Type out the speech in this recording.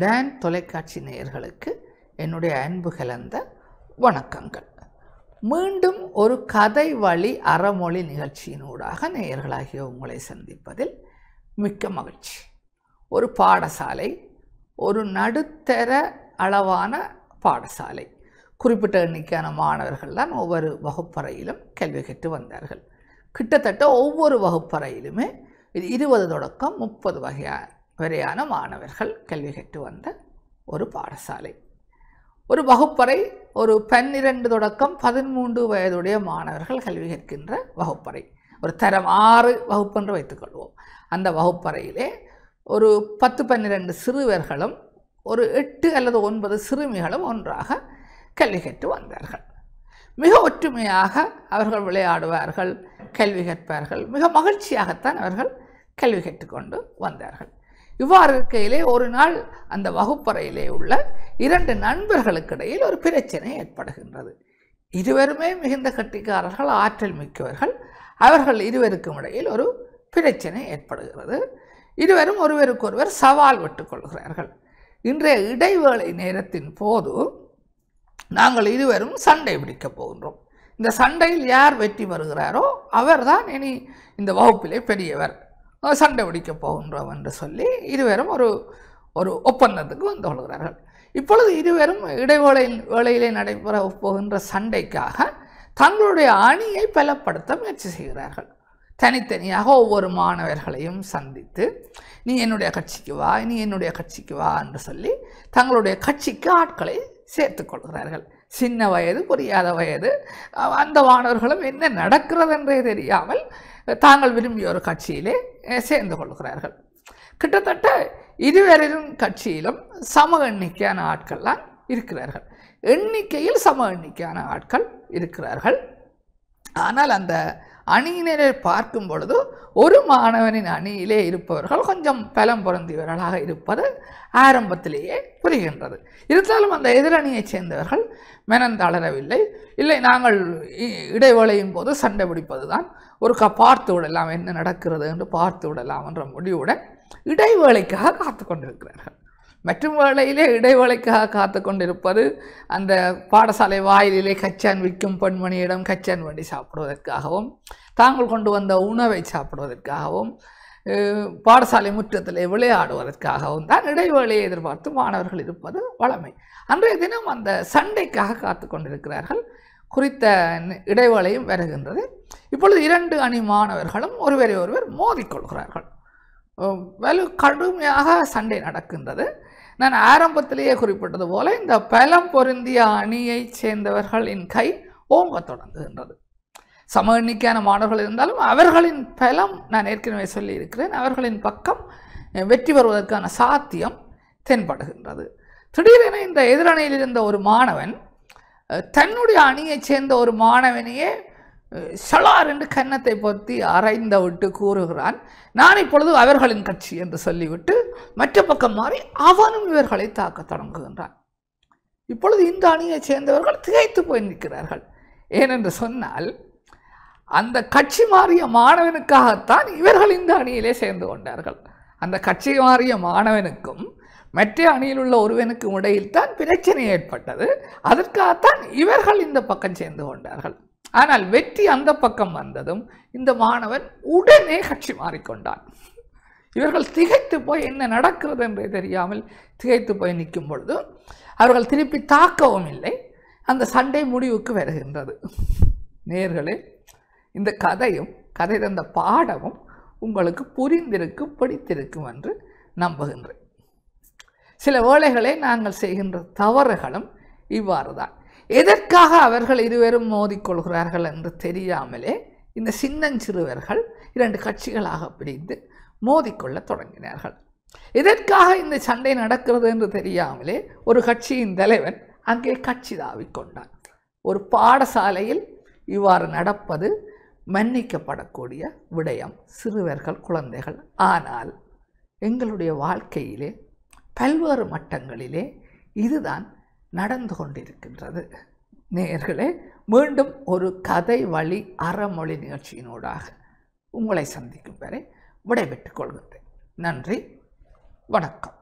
tan தொலைக்காட்சி நேயர்களுக்கு என்னுடைய அன்பு கலந்த வணக்கங்கள் மீண்டும் ஒரு கதை வழி அறமொழி நிகழ்ச்சியினூடாக நேயர்களாகிய உங்களை சந்திப்பதில் மிக்க மகிழ்ச்சி ஒரு பாடசாலை ஒரு நடுத்தர அளவான பாடசாலை குறிப்பிட்ட எண்ணிக்கையான மாணவர்கள் தான் ஒவ்வொரு வகுப்பறையிலும் கேள்வி கற்று வந்தார்கள் கிட்டத்தட்ட ஒவ்வொரு வகுப்பறையிலுமே இது இருபது தொடக்கம் முப்பது வகையான வரையான மாணவர்கள் கல்வி கற்று வந்த ஒரு பாடசாலை ஒரு வகுப்பறை ஒரு பன்னிரண்டு தொடக்கம் பதிமூன்று வயதுடைய மாணவர்கள் கல்வி கற்கின்ற வகுப்பறை ஒரு தரம் ஆறு வகுப்பென்று வைத்துக்கொள்வோம் அந்த வகுப்பறையிலே ஒரு பத்து பன்னிரெண்டு சிறுவர்களும் ஒரு எட்டு அல்லது ஒன்பது சிறுமிகளும் ஒன்றாக கல்வி கற்று வந்தார்கள் மிக ஒற்றுமையாக அவர்கள் விளையாடுவார்கள் கல்வி கற்பார்கள் மிக மகிழ்ச்சியாகத்தான் அவர்கள் கல்வி கற்றுக்கொண்டு வந்தார்கள் இவ்வாறு இருக்கையிலே ஒரு நாள் அந்த வகுப்பறையிலே உள்ள இரண்டு நண்பர்களுக்கிடையில் ஒரு பிரச்சனை ஏற்படுகின்றது இருவருமே மிகுந்த கட்டிக்காரர்கள் ஆற்றல் மிக்கவர்கள் அவர்கள் இருவருக்கும் இடையில் ஒரு பிரச்சனை ஏற்படுகிறது இருவரும் ஒருவருக்கொருவர் சவால் விட்டுக்கொள்கிறார்கள் இன்றைய இடைவேளை நேரத்தின் போது நாங்கள் இருவரும் சண்டை பிடிக்கப் போகின்றோம் இந்த சண்டையில் யார் வெற்றி பெறுகிறாரோ அவர்தான் இனி இந்த வகுப்பிலே பெரியவர் சண்டை பிடிக்க போகின்றோம் என்று சொல்லி இருவரும் ஒரு ஒரு ஒப்பந்தத்துக்கு வந்து கொள்கிறார்கள் இப்பொழுது இருவரும் இடைவேளை வேளையிலே நடைபெற போகின்ற சண்டைக்காக தங்களுடைய அணியை பலப்படுத்த முயற்சி செய்கிறார்கள் தனித்தனியாக ஒவ்வொரு மாணவர்களையும் சந்தித்து நீ என்னுடைய கட்சிக்கு வா நீ என்னுடைய கட்சிக்கு வா என்று சொல்லி தங்களுடைய கட்சிக்கு ஆட்களை சேர்த்துக்கொள்கிறார்கள் சின்ன வயது புரியாத வயது அந்த மாணவர்களும் என்ன நடக்கிறது என்றே தெரியாமல் தாங்கள் விரும்பிய ஒரு கட்சியிலே சேர்ந்து கொள்கிறார்கள் கிட்டத்தட்ட இருவரிலும் கட்சியிலும் சம எண்ணிக்கையான ஆட்கள்லாம் இருக்கிறார்கள் எண்ணிக்கையில் சம எண்ணிக்கையான ஆட்கள் இருக்கிறார்கள் ஆனால் அந்த அணியினரை பார்க்கும் பொழுது ஒரு மாணவனின் அணியிலே இருப்பவர்கள் கொஞ்சம் பலம் பொருந்தியவர்களாக இருப்பது ஆரம்பத்திலேயே புரிகின்றது இருந்தாலும் அந்த எதிரணியைச் சேர்ந்தவர்கள் மெனந்தளரவில்லை இல்லை நாங்கள் இடைவேளையின் போது சண்டை பிடிப்பது தான் ஒரு க பார்த்து விடலாம் என்ன நடக்கிறது என்று பார்த்து விடலாம் என்ற முடிவுடன் இடைவேளைக்காக காத்து கொண்டிருக்கிறார்கள் மற்றும் வேளையிலே இடைவேளைக்காக காத்து கொண்டிருப்பது அந்த பாடசாலை வாயிலிலே கச்சான் விற்கும் பெண்மணியிடம் கச்சான் வண்டி சாப்பிடுவதற்காகவும் தாங்கள் கொண்டு வந்த உணவை சாப்பிடுவதற்காகவும் பாடசாலை முற்றத்தில் விளையாடுவதற்காகவும் தான் இடைவேளையை எதிர்பார்த்து மாணவர்கள் இருப்பது வளமை அன்றைய தினம் அந்த சண்டைக்காக காத்து கொண்டிருக்கிறார்கள் குறித்த இடைவேளையும் வருகின்றது இப்பொழுது இரண்டு அணி மாணவர்களும் ஒருவரை ஒருவர் மோதிக்கொள்கிறார்கள் வலு கடுமையாக சண்டை நடக்கின்றது நான் ஆரம்பத்திலேயே குறிப்பிட்டது போல இந்த பலம் பொருந்திய அணியைச் சேர்ந்தவர்களின் கை ஓங்க தொடங்குகின்றது சம எண்ணிக்கையான மாணவர்கள் இருந்தாலும் அவர்களின் பலம் நான் ஏற்கனவே சொல்லியிருக்கிறேன் அவர்களின் பக்கம் வெற்றி பெறுவதற்கான சாத்தியம் தென்படுகின்றது திடீரென இந்த எதிரணியில் இருந்த ஒரு மாணவன் தன்னுடைய அணியைச் சேர்ந்த ஒரு மாணவனையே சலார் என்று கன்னத்தை பொத்தி அரைந்த விட்டு கூறுகிறான் நான் இப்பொழுது அவர்களின் கட்சி என்று சொல்லிவிட்டு மற்ற பக்கம் மாறி அவனும் இவர்களை தாக்க தொடங்குகின்றான் இப்பொழுது இந்த அணியை சேர்ந்தவர்கள் திகைத்து போய் நிற்கிறார்கள் ஏனென்று சொன்னால் அந்த கட்சி மாறிய மாணவனுக்காகத்தான் இவர்கள் இந்த அணியிலே சேர்ந்து கொண்டார்கள் அந்த கட்சி மாறிய மாணவனுக்கும் மற்ற அணியில் உள்ள ஒருவனுக்கும் இடையில் தான் பிரச்சனை ஏற்பட்டது அதற்காகத்தான் இவர்கள் இந்த பக்கம் சேர்ந்து கொண்டார்கள் ஆனால் வெற்றி அந்த பக்கம் வந்ததும் இந்த மாணவன் உடனே கட்சி மாறிக்கொண்டான் இவர்கள் திகைத்து போய் என்ன நடக்கிறது என்பது தெரியாமல் திகைத்து போய் நிற்கும் பொழுது அவர்கள் திருப்பி தாக்கவும் இல்லை அந்த சண்டை முடிவுக்கு வருகின்றது நேர்களே இந்த கதையும் கதை தந்த பாடமும் உங்களுக்கு புரிந்திருக்கும் பிடித்திருக்கும் என்று நம்புகின்றேன் சில வேளைகளை நாங்கள் செய்கின்ற தவறுகளும் இவ்வாறு தான் எதற்காக அவர்கள் இருவரும் மோதிக்கொள்கிறார்கள் என்று தெரியாமலே இந்த சின்னஞ்சிறுவர்கள் இரண்டு கட்சிகளாக பிரிந்து மோதிக்கொள்ள தொடங்கினார்கள் எதற்காக இந்த சண்டை நடக்கிறது என்று தெரியாமலே ஒரு கட்சியின் தலைவன் அங்கே கட்சி தாவிக்கொண்டான் ஒரு பாடசாலையில் இவ்வாறு நடப்பது மன்னிக்கப்படக்கூடிய விடயம் சிறுவர்கள் குழந்தைகள் ஆனால் எங்களுடைய வாழ்க்கையிலே பல்வேறு மட்டங்களிலே இதுதான் நடந்து கொண்டிருக்கின்றது நேர்களே மீண்டும் ஒரு கதை வழி அறமொழி நிகழ்ச்சியினூடாக உங்களை சந்திக்கும் வரை விடைபெற்றுக் கொள்கின்றேன் நன்றி வணக்கம்